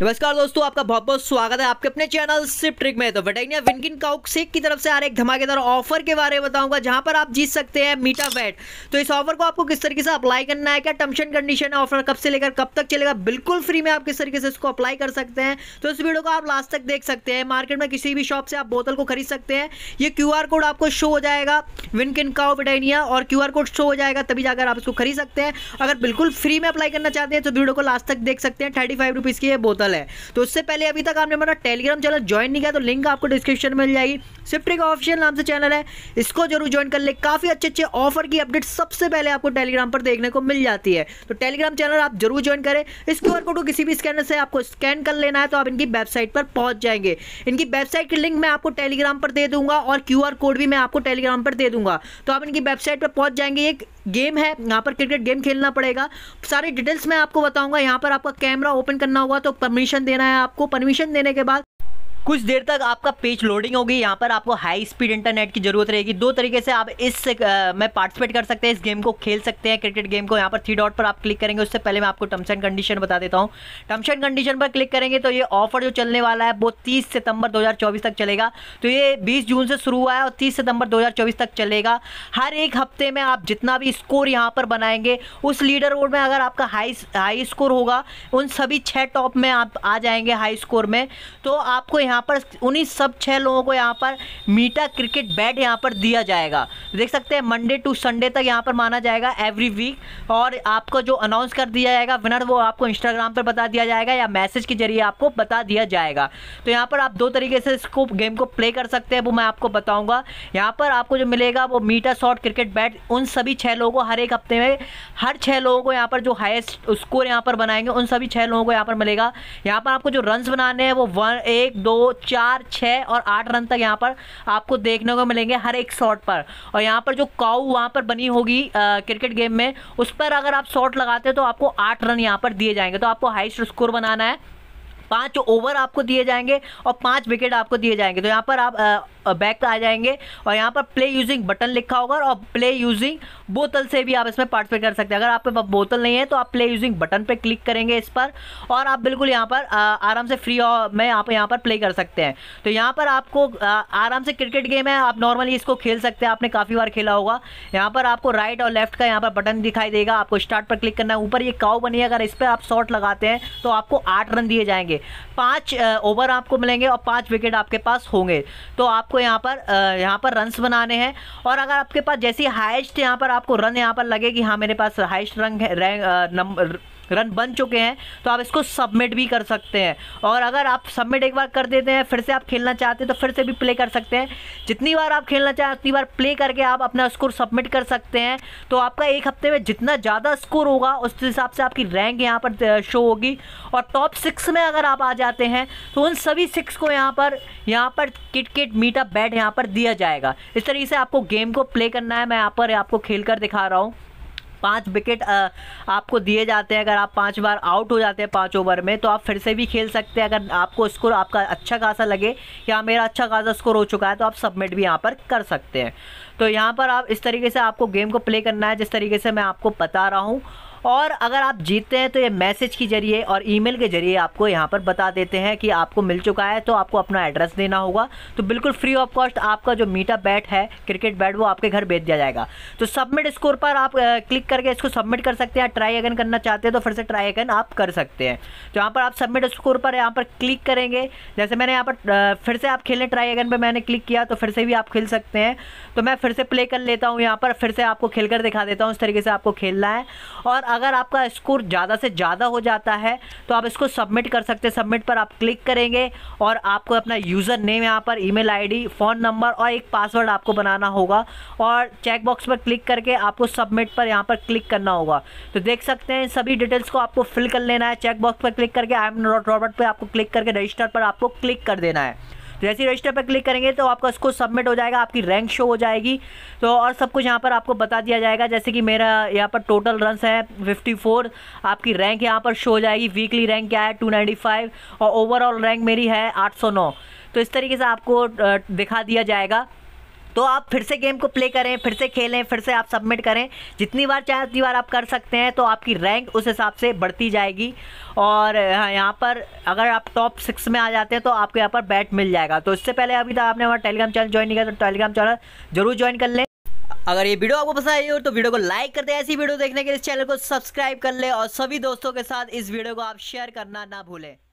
नमस्कार दोस्तों आपका बहुत बहुत स्वागत है आपके अपने चैनल सिप ट्रिक में तो वेटाइनिया विनकिन काउकसेक की तरफ से आ रहे एक धमाकेदार ऑफर के बारे में बताऊंगा जहां पर आप जीत सकते हैं मीटा वेट तो इस ऑफर को आपको किस तरीके से अप्लाई करना है क्या टर्म्स एंड कंडीशन है ऑफर कब से लेकर कब तक चलेगा बिल्कुल फ्री में आप किस तरीके से इसको अप्लाई कर सकते हैं तो इस वीडियो को आप लास्ट तक देख सकते हैं मार्केट में किसी भी शॉप से आप बोतल को खरीद सकते हैं ये क्यू कोड आपको शो हो जाएगा विनकिन काउ वेटाइनिया और क्यू कोड शो हो जाएगा तभी जाकर आप इसको खरीद सकते हैं अगर बिल्कुल फ्री में अप्लाई करना चाहते हैं तो वीडियो को लास्ट तक देख सकते हैं थर्टी फाइव की ये बोतल सर्कल है तो उससे पहले अभी तक आपने हमारा टेलीग्राम चैनल ज्वाइन नहीं किया तो लिंक आपको डिस्क्रिप्शन में मिल जाएगी सिप्ट्री का ऑफिशियल नाम से चैनल है इसको जरूर ज्वाइन कर ले काफ़ी अच्छे अच्छे ऑफर की अपडेट सबसे पहले आपको टेलीग्राम पर देखने को मिल जाती है तो टेलीग्राम चैनल आप जरूर ज्वाइन करें इस क्यू कोड को किसी भी स्कैनर से आपको स्कैन कर लेना है तो आप इनकी वेबसाइट पर पहुंच जाएंगे इनकी वेबसाइट की लिंक मैं आपको टेलीग्राम पर दे दूंगा और क्यू कोड भी मैं आपको टेलीग्राम पर दे दूंगा तो आप इनकी वेबसाइट पर पहुंच जाएंगे एक गेम है यहाँ पर क्रिकेट गेम खेलना पड़ेगा सारी डिटेल्स मैं आपको बताऊंगा यहाँ पर आपका कैमरा ओपन करना होगा तो परमिशन देना है आपको परमिशन देने के बाद कुछ देर तक आपका पेज लोडिंग होगी यहाँ पर आपको हाई स्पीड इंटरनेट की जरूरत रहेगी दो तरीके से आप इस में पार्टिसिपेट कर सकते हैं इस गेम को खेल सकते हैं क्रिकेट गेम को यहाँ पर थ्री डॉट पर आप क्लिक करेंगे उससे पहले मैं आपको टर्म्स एंड कंडीशन बता देता हूँ टर्म्स एंड कंडीशन पर क्लिक करेंगे तो ये ऑफर जो चलने वाला है वो तीस सितंबर दो तक चलेगा तो ये बीस जून से शुरू हुआ है और तीस सितंबर दो तक चलेगा हर एक हफ्ते में आप जितना भी स्कोर यहाँ पर बनाएंगे उस लीडर बोर्ड में अगर आपका हाई हाई स्कोर होगा उन सभी छः टॉप में आप आ जाएंगे हाई स्कोर में तो आपको यहाँ यहाँ पर उन्हीं सब छः लोगों को यहाँ पर मीटा क्रिकेट बैट यहाँ पर दिया जाएगा देख सकते हैं मंडे टू संडे तक यहाँ पर माना जाएगा एवरी वीक और आपको जो अनाउंस कर दिया जाएगा विनर वो आपको इंस्टाग्राम पर बता दिया जाएगा या मैसेज के जरिए आपको बता दिया जाएगा तो यहाँ पर आप दो तरीके से इसको गेम को प्ले कर सकते हैं वो मैं आपको बताऊँगा यहाँ पर आपको जो मिलेगा वो मीटा शॉट क्रिकेट बैट उन सभी छः लोगों हर एक हफ्ते में हर छः लोगों को यहाँ पर जो हाइस्ट स्कोर यहाँ पर बनाएंगे उन सभी छः लोगों को यहाँ पर मिलेगा यहाँ पर आपको जो रन्स बनाने हैं वो वन एक दो चार छः और आठ रन तक यहाँ पर आपको देखने को मिलेंगे हर एक शॉट पर और यहाँ पर जो काउ वहाँ पर बनी होगी क्रिकेट गेम में उस पर अगर आप शॉट लगाते हैं तो आपको आठ रन यहाँ पर दिए जाएंगे तो आपको हाइस्ट स्कोर बनाना है पांच ओवर आपको दिए जाएंगे और पांच विकेट आपको दिए जाएंगे तो यहाँ पर आप बैक आ जाएंगे और यहाँ पर प्ले यूजिंग बटन लिखा होगा और प्ले यूजिंग बोतल से भी आप इसमें पार्टिसिपेट कर सकते हैं अगर आपके पास बोतल नहीं है तो आप प्ले यूजिंग बटन पर क्लिक करेंगे इस पर और आप बिल्कुल यहाँ पर आराम से फ्री में आप यहाँ पर प्ले कर सकते हैं तो यहाँ पर आपको आराम से क्रिकेट गेम है आप नॉर्मली इसको खेल सकते हैं आपने काफ़ी बार खेला होगा यहाँ पर आपको राइट और लेफ्ट का यहाँ पर बटन दिखाई देगा आपको स्टार्ट पर क्लिक करना है ऊपर ये काउ बनी है अगर इस पर आप शॉट लगाते हैं तो आपको आठ रन दिए जाएंगे पांच ओवर आपको मिलेंगे और पांच विकेट आपके पास होंगे तो आपको आपको यहाँ पर यहाँ पर रन्स बनाने हैं और अगर आपके पास जैसी हाइस्ट यहाँ पर आपको रन यहाँ पर लगे कि हाँ मेरे पास हाइस्ट रंग है रैंक नंबर रन बन चुके हैं तो आप इसको सबमिट भी कर सकते हैं और अगर आप सबमिट एक बार कर देते हैं फिर से आप खेलना चाहते हैं तो फिर से भी प्ले कर सकते हैं जितनी बार आप खेलना चाहें उतनी बार प्ले करके आप अपना स्कोर सबमिट कर सकते हैं तो आपका एक हफ्ते में जितना ज़्यादा स्कोर होगा उस हिसाब से आपकी रैंक यहाँ पर शो होगी और टॉप सिक्स में अगर आप आ जाते हैं तो उन सभी सिक्स को यहाँ पर यहाँ पर किट किट मीटअप बैट यहाँ पर दिया जाएगा इस तरीके से आपको गेम को प्ले करना है मैं यहाँ पर आपको खेल कर दिखा रहा हूँ पाँच विकेट आपको दिए जाते हैं अगर आप पाँच बार आउट हो जाते हैं पाँच ओवर में तो आप फिर से भी खेल सकते हैं अगर आपको स्कोर आपका अच्छा खासा लगे या मेरा अच्छा खासा स्कोर हो चुका है तो आप सबमिट भी यहाँ पर कर सकते हैं तो यहाँ पर आप इस तरीके से आपको गेम को प्ले करना है जिस तरीके से मैं आपको बता रहा हूँ और अगर आप जीतते हैं तो ये मैसेज के जरिए और ईमेल के जरिए आपको यहाँ पर बता देते हैं कि आपको मिल चुका है तो आपको अपना एड्रेस देना होगा तो बिल्कुल फ्री ऑफ कॉस्ट आपका जो मीटा बैट है क्रिकेट बैट वो आपके घर भेज दिया जाएगा तो सबमिट स्कोर पर आप क्लिक करके इसको सबमिट कर सकते हैं ट्राई अगन करना चाहते हैं तो फिर से ट्राई अगन आप कर सकते हैं तो यहाँ पर आप सबमिट स्कोर पर यहाँ पर क्लिक करेंगे जैसे मैंने यहाँ पर फिर से आप खेलने ट्राई अगन पर मैंने क्लिक किया तो फिर से भी आप खेल सकते हैं तो मैं फिर से प्ले कर लेता हूँ यहाँ पर फिर से आपको खेल कर दिखा देता हूँ इस तरीके से आपको खेलना है और अगर आपका स्कोर ज़्यादा से ज़्यादा हो जाता है तो आप इसको सबमिट कर सकते हैं सबमिट पर आप क्लिक करेंगे और आपको अपना यूज़र नेम यहाँ पर ईमेल आईडी फ़ोन नंबर और एक पासवर्ड आपको बनाना होगा और चेकबॉक्स पर क्लिक करके आपको सबमिट पर यहाँ पर क्लिक करना होगा तो देख सकते हैं सभी डिटेल्स को आपको फिल कर लेना है चेकबॉक्स पर क्लिक करके आई एम नॉट रॉबर्ट पर आपको क्लिक करके रजिस्टर पर आपको क्लिक कर देना है जैसे तो ही रजिस्टर पर क्लिक करेंगे तो आपका उसको सबमिट हो जाएगा आपकी रैंक शो हो जाएगी तो और सब कुछ यहाँ पर आपको बता दिया जाएगा जैसे कि मेरा यहाँ पर टोटल रन है फिफ्टी आपकी रैंक यहाँ पर शो हो जाएगी वीकली रैंक क्या है टू और ओवरऑल रैंक मेरी है आठ तो इस तरीके से आपको दिखा दिया जाएगा तो आप फिर से गेम को प्ले करें फिर से खेलें फिर से आप सबमिट करें जितनी बार चाहे उतनी बार आप कर सकते हैं तो आपकी रैंक उस हिसाब से बढ़ती जाएगी और हाँ, यहाँ पर अगर आप टॉप सिक्स में आ जाते हैं तो आपको यहाँ पर बैट मिल जाएगा तो इससे पहले अभी तक आपने हमारा टेलीग्राम चैनल ज्वाइन नहीं किया तो टेलीग्राम चैनल जरूर ज्वाइन कर लें अगर ये वीडियो आपको पसंद आई हो तो वीडियो को लाइक कर दें ऐसी वीडियो देखने के लिए इस चैनल को सब्सक्राइब कर लें और सभी दोस्तों के साथ इस वीडियो को आप शेयर करना ना भूलें